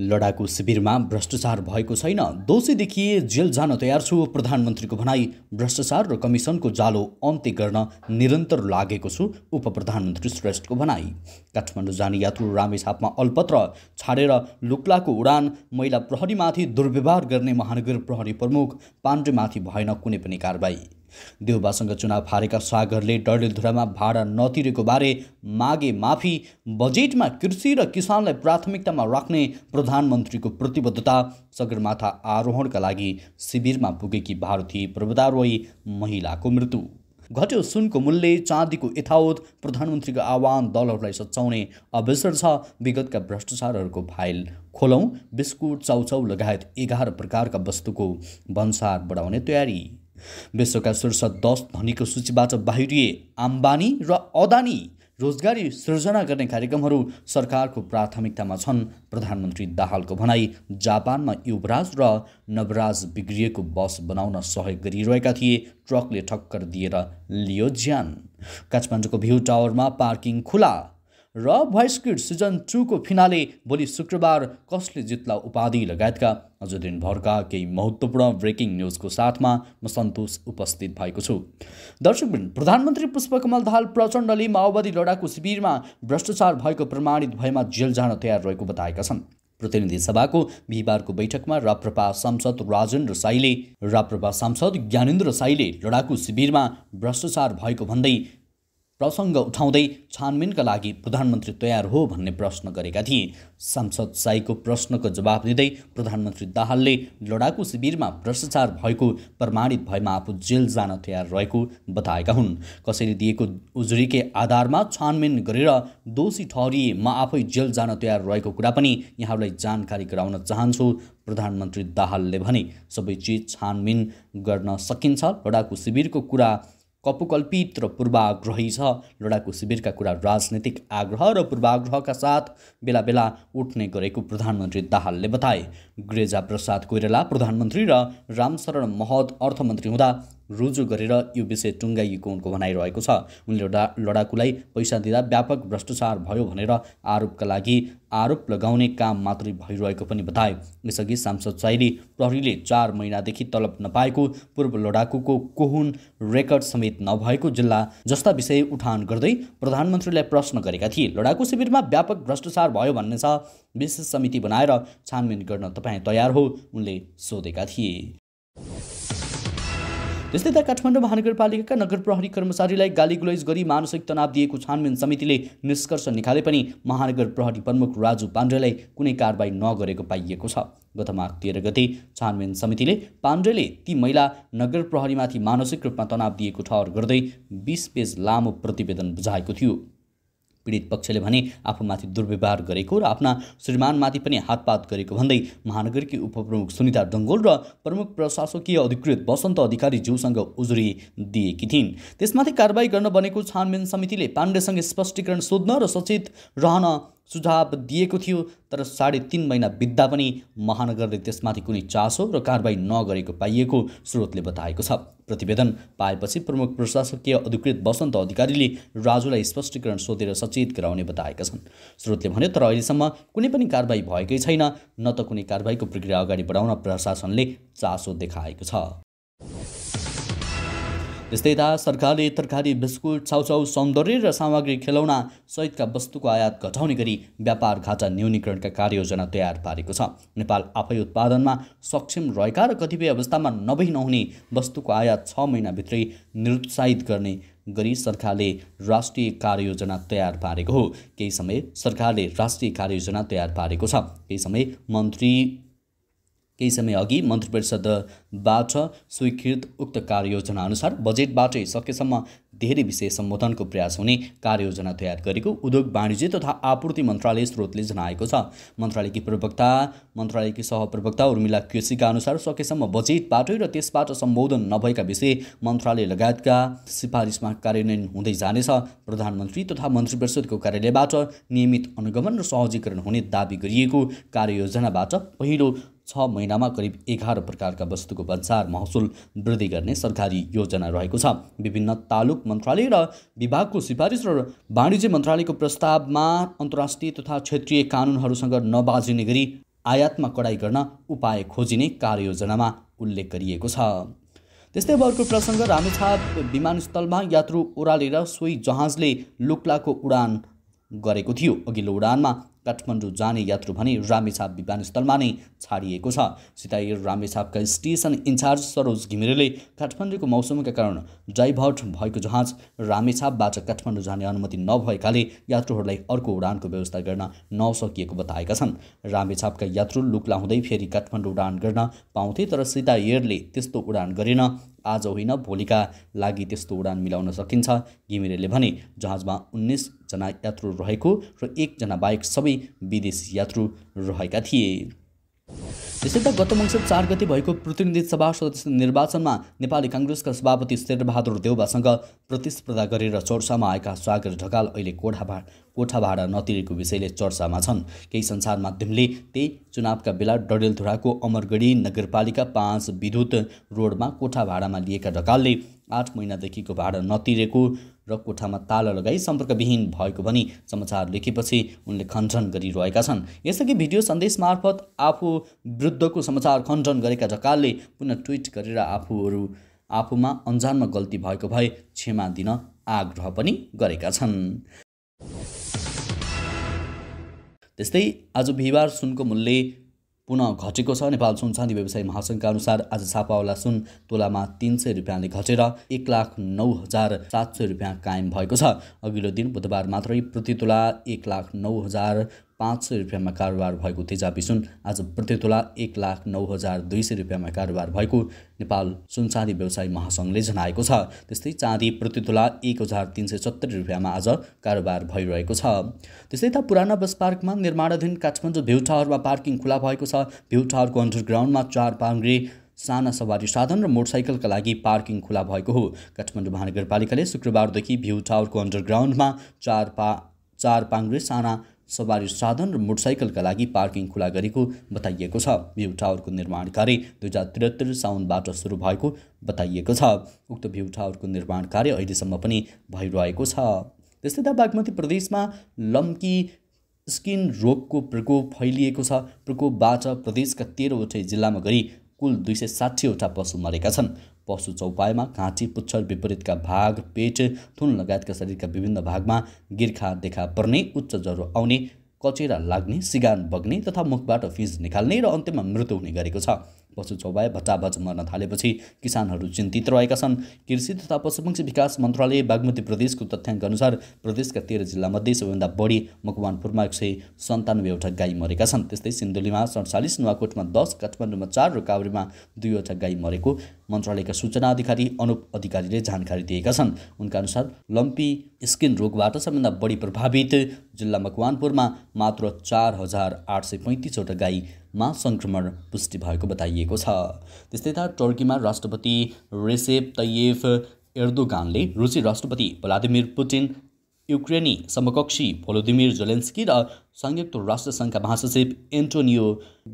लडाकु शिविरमा भ्रष्टाचार भएको छैन दोषी देखिए जेल जान तयार छु प्रधानमन्त्रीको भनाई भ्रष्टाचार र कमिसनको जालो अन्त्य गर्न निरन्तर लागेको छु उप प्रधानमन्त्री श्रेष्ठको भनाई काठमाडौँ जाने यात्रु रामेछापमा अल्पत्र छाडेर लुक्लाको उडान महिला प्रहरीमाथि दुर्व्यवहार गर्ने महानगर प्रहरी प्रमुख पाण्डेमाथि भएन कुनै पनि कारवाही देउबासँग चुनाव हारेका सागरले डडेलधुरामा भाडा नतिरेको बारे मागे माफी बजेटमा कृषि र किसानलाई प्राथमिकतामा राख्ने प्रधानमन्त्रीको प्रतिबद्धता सगरमाथा आरोहणका लागि शिविरमा पुगेकी भारतीय पर्वतारोही महिलाको मृत्यु घट्यो सुनको मूल्य चाँदीको यथावत प्रधानमन्त्रीको आह्वान दलहरूलाई सच्याउने अवसर छ विगतका भ्रष्टाचारहरूको फाइल खोलौँ बिस्कुट चाउचाउ लगायत एघार प्रकारका वस्तुको भन्सार बढाउने तयारी विश्वका शीर्ष दस धनीको सूचीबाट बाहिरिए आम्बानी र अदानी रोजगारी सृजना गर्ने कार्यक्रमहरू सरकारको प्राथमिकतामा छन् प्रधानमन्त्री दाहालको भनाई जापानमा युवराज र नवराज बिग्रिएको बस बनाउन सहयोग गरिरहेका थिए ट्रकले ठक्कर दिएर लियो ज्यान काठमाडौँको भ्यू टावरमा पार्किङ खुला र भोइस किड सिजन टूको फिनाले भोलि शुक्रबार कसले जित्ला उपाधि लगायतका आज दिनभरका केही महत्त्वपूर्ण ब्रेकिङ न्युजको साथमा म सन्तोष उपस्थित भएको छु दर्शकबिन प्रधानमन्त्री पुष्पकमल दाहाल प्रचण्डले माओवादी लडाकु शिविरमा भ्रष्टाचार भएको प्रमाणित भएमा जेल जान तयार रहेको बताएका छन् प्रतिनिधि सभाको बिहिबारको बैठकमा राप्रपा सांसद राजेन्द्र साईले राप्रपा सांसद ज्ञानेन्द्र साईले लडाकु शिविरमा भ्रष्टाचार भएको भन्दै प्रसङ्ग उठाउँदै छानबिनका लागि प्रधानमन्त्री तयार हो भन्ने प्रश्न गरेका थिए सांसद साईको प्रश्नको जवाब दिँदै प्रधानमन्त्री दाहालले लडाकु शिविरमा भ्रष्टाचार भएको प्रमाणित भएमा आफू जेल जान तयार रहेको बताएका हुन् कसैले दिएको उजुरीकै आधारमा छानबिन गरेर दोषी ठहरिए म आफै जेल जान तयार रहेको कुरा पनि यहाँलाई जानकारी गराउन चाहन्छु प्रधानमन्त्री दाहालले भने सबै चिज छानबिन गर्न सकिन्छ लडाकु शिविरको कुरा कपुकल्पित र पूर्वाग्रही छ लडाकु शिविरका कुरा राजनैतिक आग्रह र पूर्वाग्रहका साथ बेला बेला उठ्ने गरेको प्रधानमन्त्री दाहालले बताए गिरिजा प्रसाद कोइराला प्रधानमन्त्री र रामशरण महत अर्थमन्त्री हुँदा रुजु गरेर यो विषय टुङ्गाइएको उनको भनाइरहेको छ उनले लडाकुलाई पैसा दिँदा व्यापक भ्रष्टाचार भयो भनेर आरोपका लागि आरोप लगाउने काम मात्रै भइरहेको पनि बताए यसअघि सांसद चाइली प्रहरीले चार महिनादेखि तलब नपाएको पूर्व लडाकुको कोहुन रेकर्ड समेत नभएको जिल्ला जस्ता विषय उठान गर्दै प्रधानमन्त्रीलाई प्रश्न गरेका थिए लडाकु शिविरमा व्यापक भ्रष्टाचार भयो भन्ने छ विशेष समिति बनाएर छानबिन गर्न तपाईँ तयार हो उनले सोधेका थिए त्यस्तै त काठमाडौँ महानगरपालिकाका नगर प्रहरी कर्मचारीलाई गाली गुलाइज गरी मानसिक तनाव दिएको छानबिन समितिले निष्कर्ष निकाले पनि महानगर प्रहरी प्रमुख राजु पाण्डेलाई कुनै कारवाही नगरेको पाइएको छ गत माघ तेह्र गते छानबिन समितिले पाण्डेले ती महिला नगर प्रहरीमाथि मानसिक रूपमा तनाव दिएको ठहर गर्दै बिस पेज लामो प्रतिवेदन बुझाएको थियो पीडित पक्षले भने आफूमाथि दुर्व्यवहार गरेको र आफ्ना श्रीमानमाथि पनि हातपात गरेको भन्दै महानगरकी उपप्रमुख सुनिता डङ्गोल र प्रमुख प्रशासकीय अधिकृत वसन्त अधिकारी ज्यूसँग उजुरी दिएकी थिइन् त्यसमाथि कारवाही गर्न बनेको छानबिन समितिले पाण्डेसँग स्पष्टीकरण सोध्न र सचेत रहन सुझाव दिएको थियो तर साढे तिन महिना बित्दा पनि महानगरले त्यसमाथि कुनै चासो र कारवाही नगरेको पाइएको स्रोतले बताएको छ प्रतिवेदन पाएपछि प्रमुख प्रशासकीय अधिकृत वसन्त अधिकारीले राजुलाई स्पष्टीकरण सोधेर सचेत गराउने बताएका छन् स्रोतले भन्यो तर अहिलेसम्म कुनै पनि कारवाही भएकै छैन न त कुनै कारवाहीको प्रक्रिया अगाडि बढाउन प्रशासनले चासो देखाएको छ त्यस्तै यता सरकारले तरकारी बिस्कुट छाउछाउ सौन्दर्य र सामग्री खेलौना सहितका वस्तुको आयात घटाउने गरी व्यापार घाटा न्यूनीकरणका कार्ययोजना तयार पारेको छ नेपाल आफै उत्पादनमा सक्षम रहेका र कतिपय अवस्थामा नभई नहुने वस्तुको आयात छ महिनाभित्रै निरुत्साहित गर्ने गरी सरकारले राष्ट्रिय कार्ययोजना तयार पारेको हो केही समय सरकारले राष्ट्रिय कार्ययोजना तयार पारेको छ केही समय मन्त्री केही समय अघि मन्त्री परिषदबाट स्वीकृत उक्त कार्ययोजना अनुसार बजेटबाटै सकेसम्म धेरै विषय सम्बोधनको प्रयास हुने कार्ययोजना तयार गरेको उद्योग वाणिज्य तथा आपूर्ति मन्त्रालय स्रोतले जनाएको छ मन्त्रालयकी प्रवक्ता मन्त्रालयकी सहप्रवक्ता उर्मिला केसीका अनुसार सकेसम्म बजेटबाटै र त्यसबाट सम्बोधन नभएका विषय मन्त्रालय लगायतका सिफारिसमा कार्यान्वयन हुँदै जानेछ प्रधानमन्त्री तथा मन्त्री परिषदको कार्यालयबाट नियमित अनुगमन र सहजीकरण हुने दावी गरिएको कार्ययोजनाबाट पहिलो छ महिनामा करिब एघार प्रकारका वस्तुको बजार महसुल वृद्धि गर्ने सरकारी योजना रहेको छ विभिन्न तालुक मन्त्रालय र विभागको सिफारिस र वाणिज्य मन्त्रालयको प्रस्तावमा अन्तर्राष्ट्रिय तथा क्षेत्रीय कानुनहरूसँग नबाजिने गरी आयातमा कडाई गर्न उपाय खोजिने कार्ययोजनामा उल्लेख गरिएको छ त्यस्तै अब अर्को प्रसङ्ग रामेछाप विमानस्थलमा यात्रु ओह्रालेर सोही जहाजले लुक्लाको उडान गरेको थियो अघिल्लो उडानमा काठमाडौँ जाने यात्रु भने रामेछाप विमानस्थलमा नै छाडिएको छ सिताइर रामेछापका स्टेसन इन्चार्ज सरोज घिमिरेले काठमाडौँको मौसमका कारण डाइभर्ट भएको जहाज रामेछापबाट काठमाडौँ जाने अनुमति नभएकाले यात्रुहरूलाई अर्को उडानको व्यवस्था गर्न नसकिएको बताएका छन् रामेछापका यात्रु लुक्ला हुँदै फेरि काठमाडौँ उडान गर्न पाउँथे तर सीता एयरले त्यस्तो उडान गरेन आज होइन भोलिका लागि त्यस्तो उडान मिलाउन सकिन्छ घिमिरेले भने जहाजमा उन्नाइसजना यात्रु रहेको र एकजना बाहेक सबै विदेश यात्रु रहेका थिए यसै त गत मङ्सिर चार गति भएको प्रतिनिधि सभा सदस्य निर्वाचनमा नेपाली काङ्ग्रेसका सभापति शेरबहादुर देउबासँग प्रतिस्पर्धा गरेर चर्चामा आएका सागर ढकाल अहिले कोठा कोठा भाडा नतिरेको विषयले चर्चामा छन् केही संसार माध्यमले त्यही चुनावका बेला डडेलधुराको अमरगढी नगरपालिका पाँच विद्युत रोडमा कोठा भाडामा लिएका ढकालले आठ महिनादेखिको भाडा नतिरेको र कोठामा ताला लगाई सम्पर्कविहीन भएको भनी समाचार लेखेपछि उनले खण्डन गरिरहेका छन् यसअघि भिडियो सन्देश मार्फत आफू विरुद्धको समाचार खण्डन गरेका ढकालले पुनः ट्विट गरेर आफूहरू आफूमा अन्जानमा गल्ती भएको भए क्षमा दिन आग्रह पनि गरेका छन् त्यस्तै आज बिहिबार सुनको मूल्य पुनः घटेको छ नेपाल सुनसानी व्यवसाय महासङ्घका अनुसार आज छापावाला सुन तोलामा तिन सय रुपियाँले घटेर एक लाख नौ हजार सात सय रुपियाँ कायम भएको छ अघिल्लो दिन बुधबार मात्रै प्रति तोला एक लाख नौ हजार पाँच सय रुपियाँमा कारोबार भएको तेजाबी सुन आज प्रति एक लाख नौ हजार दुई सय रुपियाँमा कारोबार भएको नेपाल सुनचाँदी व्यवसाय महासङ्घले जनाएको छ त्यस्तै चाँदी प्रति एक हजार तिन सय सत्तरी रुपियाँमा आज कारोबार भइरहेको छ त्यस्तै त पुराना बस पार्कमा निर्माणाधीन काठमाडौँ भ्यू टावरमा पार्किङ खुला भएको छ भ्यू टावरको अन्डरग्राउन्डमा चार पाङ्ग्रे साना सवारी साधन र मोटरसाइकलका लागि पार्किङ खुला भएको हो काठमाडौँ महानगरपालिकाले शुक्रबारदेखि भ्यू टावरको अन्डरग्राउन्डमा चार पा चार पाङ्रे साना सवारी साधन र मोटरसाइकलका लागि पार्किङ खुला गरेको बताइएको छ भ्यू टावरको निर्माण कार्य दुई हजार त्रिहत्तर साउनबाट सुरु भएको बताइएको छ उक्त भ्यू टावरको निर्माण कार्य अहिलेसम्म पनि भइरहेको छ त्यस्तै त बागमती प्रदेशमा लम्की स्किन रोगको प्रकोप फैलिएको छ प्रकोपबाट प्रदेशका तेह्रवटै जिल्लामा गरी कुल दुई सय साठीवटा पशु मरेका छन् पशु चौपायमा काँटी पुच्छर विपरीतका भाग पेट थुन लगायतका शरीरका विभिन्न भागमा गिर्खा देखा पर्ने उच्च ज्वरो आउने कचेरा लाग्ने सिगान बग्ने तथा मुखबाट फिज निकाल्ने र अन्त्यमा मृत्यु हुने गरेको छ पशु चौबाय भट्टाभच मर्न थालेपछि किसानहरू चिन्तित रहेका छन् कृषि तथा पशुपक्षी विकास मन्त्रालय बागमती प्रदेशको तथ्याङ्क अनुसार प्रदेशका तेह्र जिल्लामध्ये सबैभन्दा बढी मकवानपुरमा एक सय सन्तानब्बेवटा गाई मरेका छन् त्यस्तै सिन्धुलीमा सडचालिस नुवाकोटमा दस काठमाडौँमा चार र काभ्रेमा दुईवटा गाई मरेको मन्त्रालयका सूचना अधिकारी अनुप अधिकारीले जानकारी दिएका छन् उनका अनुसार लम्पी स्किन रोगबाट सबैभन्दा बढी प्रभावित जिल्ला मकवानपुरमा मात्र चार हजार आठ सय पैँतिसवटा गाई मा सङ्क्रमण पुष्टि भएको बताइएको छ त्यस्तै त टर्कीमा राष्ट्रपति रेसेप तयेफ एर्दोगानले रुसी राष्ट्रपति भ्लादिमिर पुटिन युक्रेनी समकक्षी भोलोदिमिर जोलेन्स्की र संयुक्त राष्ट्रसङ्घका महासचिव एन्टोनियो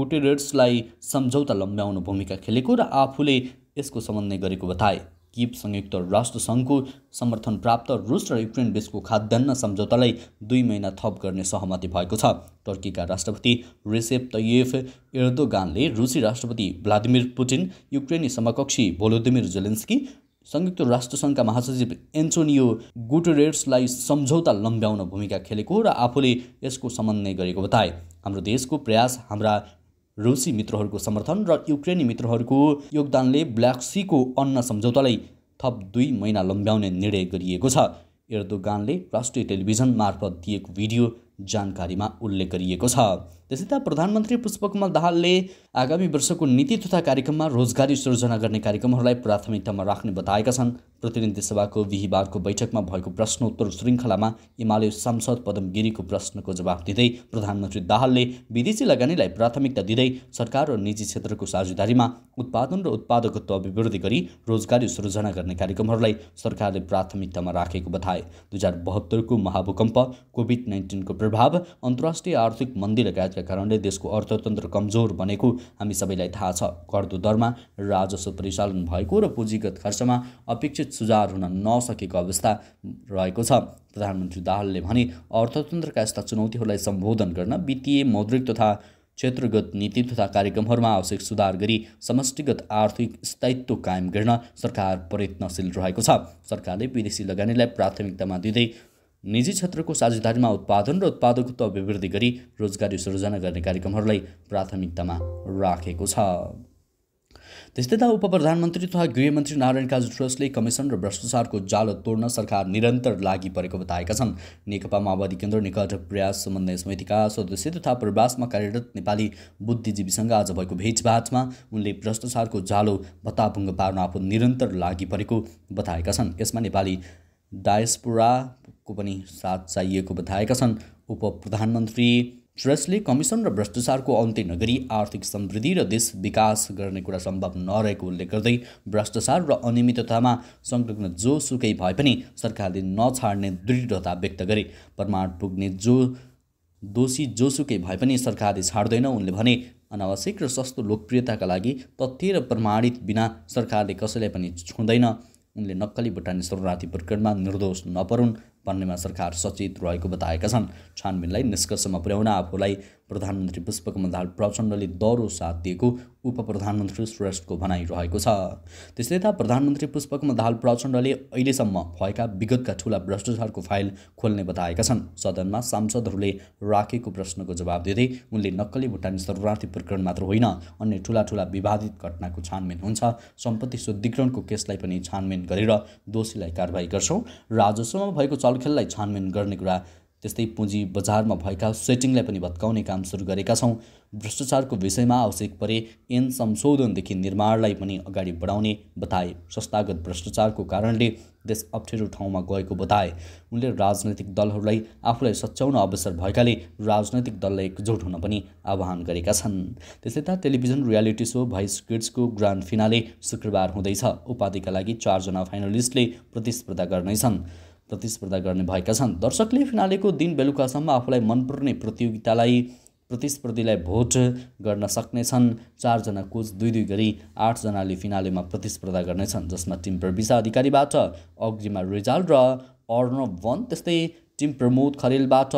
गुटेरेट्सलाई सम्झौता लम्ब्याउनु भूमिका खेलेको र आफूले यसको समन्वय गरेको बताए किप संयुक्त राष्ट्रसङ्घको समर्थन प्राप्त रुस र युक्रेन बीचको खाद्यान्न सम्झौतालाई दुई महिना थप गर्ने सहमति भएको छ टर्कीका राष्ट्रपति रेसेप तयेफ एर्दोगानले रुसी राष्ट्रपति भ्लादिमिर पुटिन युक्रेनी समकक्षी भोलोदिमिर जेलेन्स्की संयुक्त राष्ट्रसङ्घका महासचिव एन्टोनियो गुटरेड्सलाई सम्झौता लम्ब्याउन भूमिका खेलेको र आफूले यसको समन्वय गरेको बताए हाम्रो देशको प्रयास हाम्रा रुसी मित्रहरूको समर्थन र युक्रेनी मित्रहरूको योगदानले ब्ल्याक सीको अन्न सम्झौतालाई थप दुई महिना लम्ब्याउने निर्णय गरिएको छ एर्दोगानले राष्ट्रिय टेलिभिजन मार्फत दिएको भिडियो जानकारीमा उल्लेख गरिएको छ त्यसै त प्रधानमन्त्री पुष्पकमल दाहालले आगामी वर्षको नीति तथा कार्यक्रममा रोजगारी सृजना गर्ने कार्यक्रमहरूलाई प्राथमिकतामा राख्ने बताएका छन् प्रतिनिधि सभाको बिहिबारको बैठकमा भएको प्रश्नोत्तर श्रृङ्खलामा एमाले सांसद पदम प्रश्नको जवाब दिँदै प्रधानमन्त्री दाहालले विदेशी लगानीलाई प्राथमिकता दिँदै सरकार र निजी क्षेत्रको साझेदारीमा उत्पादन र उत्पादकत्व अभिवृद्धि गरी रोजगारी सृजना गर्ने कार्यक्रमहरूलाई सरकारले प्राथमिकतामा राखेको बताए दुई हजार बहत्तरको महाभूकम्प कोभिड नाइन्टिनको प्रभाव अन्तर्राष्ट्रिय आर्थिक मन्दी लगायत भएका कारणले देशको अर्थतन्त्र कमजोर बनेको हामी सबैलाई थाहा छ घट्दो दरमा राजस्व परिचालन भएको र पुँजीगत खर्चमा अपेक्षित सुधार हुन नसकेको अवस्था रहेको छ प्रधानमन्त्री दाहालले भने अर्थतन्त्रका यस्ता चुनौतीहरूलाई सम्बोधन गर्न वित्तीय मौद्रिक तथा क्षेत्रगत नीति तथा कार्यक्रमहरूमा आवश्यक सुधार गरी समष्टिगत आर्थिक स्थायित्व कायम गर्न सरकार प्रयत्नशील रहेको छ सरकारले विदेशी लगानीलाई प्राथमिकतामा दिँदै निजी क्षेत्रको साझेदारीमा उत्पादन र उत्पादकत्व अभिवृद्धि गरी रोजगारी सृजना गर्ने कार्यक्रमहरूलाई प्राथमिकतामा राखेको छ त्यस्तै त उप प्रधानमन्त्री तथा गृहमन्त्री नारायण काज श्रेष्ठले कमिसन र भ्रष्टाचारको जाल तोड्न सरकार निरन्तर लागि परेको बताएका छन् नेकपा माओवादी केन्द्र निकट प्रयास समन्वय समितिका सदस्य तथा प्रवासमा कार्यरत नेपाली बुद्धिजीवीसँग आज भएको भेटभाटमा उनले भ्रष्टाचारको जालो भत्ताभुङ्ग पार्न आफू निरन्तर लागि परेको बताएका छन् यसमा नेपाली डायस्पोरा को पनि साथ चाहिएको बताएका छन् उप प्रधानमन्त्री ट्रेसले कमिसन र भ्रष्टाचारको अन्त्य नगरी आर्थिक समृद्धि र देश विकास गर्ने कुरा सम्भव नरहेको उल्लेख गर्दै भ्रष्टाचार र अनियमिततामा संलग्न जोसुकै भए पनि सरकारले नछाड्ने दृढता व्यक्त गरे प्रमाण पुग्ने जो दोषी जोसुकै भए पनि सरकारले छाड्दैन उनले भने अनावश्यक र सस्तो लोकप्रियताका लागि तथ्य र प्रमाणित बिना सरकारले कसैलाई पनि छुँदैन उनले नक्कली भुटानी शरणार्थी प्रकरणमा निर्दोष नपरुन् भन्नेमा सरकार सचेत रहेको बताएका छन् छानबिनलाई निष्कर्षमा पुर्याउन आफूलाई प्रधानमन्त्री पुष्पकमल दाहाल प्रचण्डले दह्रो साथ दिएको उप प्रधानमन्त्री श्रेष्ठको भनाइ रहेको छ त्यस्तै त प्रधानमन्त्री पुष्पकमल दाहाल प्रचण्डले अहिलेसम्म भएका विगतका ठुला भ्रष्टाचारको फाइल खोल्ने बताएका छन् सदनमा सांसदहरूले राखेको प्रश्नको जवाब दिँदै उनले नक्कली भुटानी शरणार्थी प्रकरण मात्र होइन अन्य ठुला ठुला विवादित घटनाको छानबिन हुन्छ सम्पत्ति शुद्धिकरणको केसलाई पनि छानबिन गरेर दोषीलाई कारवाही गर्छौँ राजस्वमा भएको चल चलखेललाई छानबिन गर्ने कुरा त्यस्तै पुँजी बजारमा भएका सेटिङलाई पनि भत्काउने काम सुरु गरेका छौँ भ्रष्टाचारको विषयमा आवश्यक परे ऐन संशोधनदेखि निर्माणलाई पनि अगाडि बढाउने बताए संस्थागत भ्रष्टाचारको कारणले देश अप्ठ्यारो ठाउँमा गएको बताए उनले राजनैतिक दलहरूलाई आफूलाई सच्याउन अवसर भएकाले राजनैतिक दललाई एकजुट हुन पनि आह्वान गरेका छन् त्यसै त टेलिभिजन रियालिटी सो भाइस किड्सको ग्रान्ड फिनाले शुक्रबार हुँदैछ उपाधिका लागि चारजना फाइनलिस्टले प्रतिस्पर्धा गर्नेछन् प्रतिस्पर्धा गर्ने भएका छन् दर्शकले फिनालेको दिन बेलुकासम्म आफूलाई मनपर्ने प्रतियोगितालाई प्रतिस्पर्धीलाई भोट गर्न सक्नेछन् चारजना कोच दुई दुई गरी आठजनाले फिनालेमा प्रतिस्पर्धा गर्नेछन् जसमा टिम प्रविसा अधिकारीबाट अग्रिमा रिजाल र अर्णव वन त्यस्तै टिम प्रमोद खरेलबाट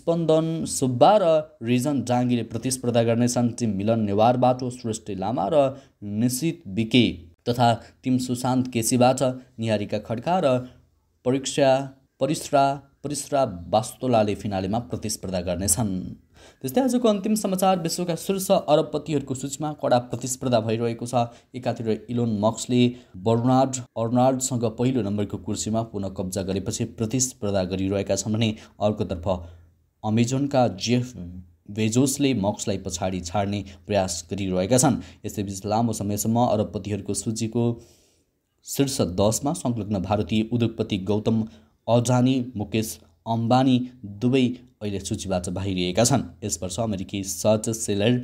स्पन्दन सुब्बा र रिजन डाङ्गीले प्रतिस्पर्धा गर्नेछन् टिम मिलन नेवारबाट सृष्टि लामा र निशित बिके तथा टिम सुशान्त केसीबाट निहारिका खड्का र परीक्षा परिश्रा परिश्रा वास्तोलाले फिनालेमा प्रतिस्पर्धा गर्नेछन् त्यस्तै आजको अन्तिम समाचार विश्वका शीर्ष अरबपतिहरूको सूचीमा कडा प्रतिस्पर्धा भइरहेको छ एकातिर इलोन मक्सले बर्नार्ड अर्नार्डसँग पहिलो नम्बरको कुर्सीमा पुनः कब्जा गरेपछि प्रतिस्पर्धा गरिरहेका छन् भने अर्कोतर्फ अमेजोनका जेफ बेजोसले मक्सलाई पछाडि छाड्ने प्रयास गरिरहेका छन् यसैबीच लामो समयसम्म अरबपतिहरूको सूचीको शीर्ष दसमा संलग्न भारतीय उद्योगपति गौतम अजानी मुकेश अम्बानी दुवै अहिले सूचीबाट बाहिरिएका छन् यस वर्ष अमेरिकी सर्च सेलर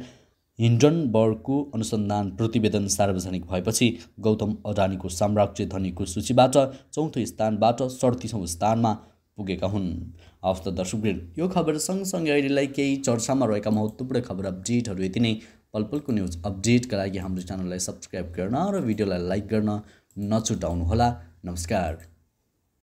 हिन्डनबर्गको अनुसन्धान प्रतिवेदन सार्वजनिक भएपछि गौतम अडानीको साम्राज्य धनीको सूचीबाट चौथो स्थानबाट सडतिसौँ स्थानमा पुगेका हुन् हवस् त यो खबर सँगसँगै अहिलेलाई केही चर्चामा रहेका महत्त्वपूर्ण खबर अपडेटहरू यति नै पल पलको न्युज अपडेटका लागि हाम्रो च्यानललाई सब्सक्राइब गर्न र भिडियोलाई लाइक गर्न नछुटाउनुहोला नमस्कार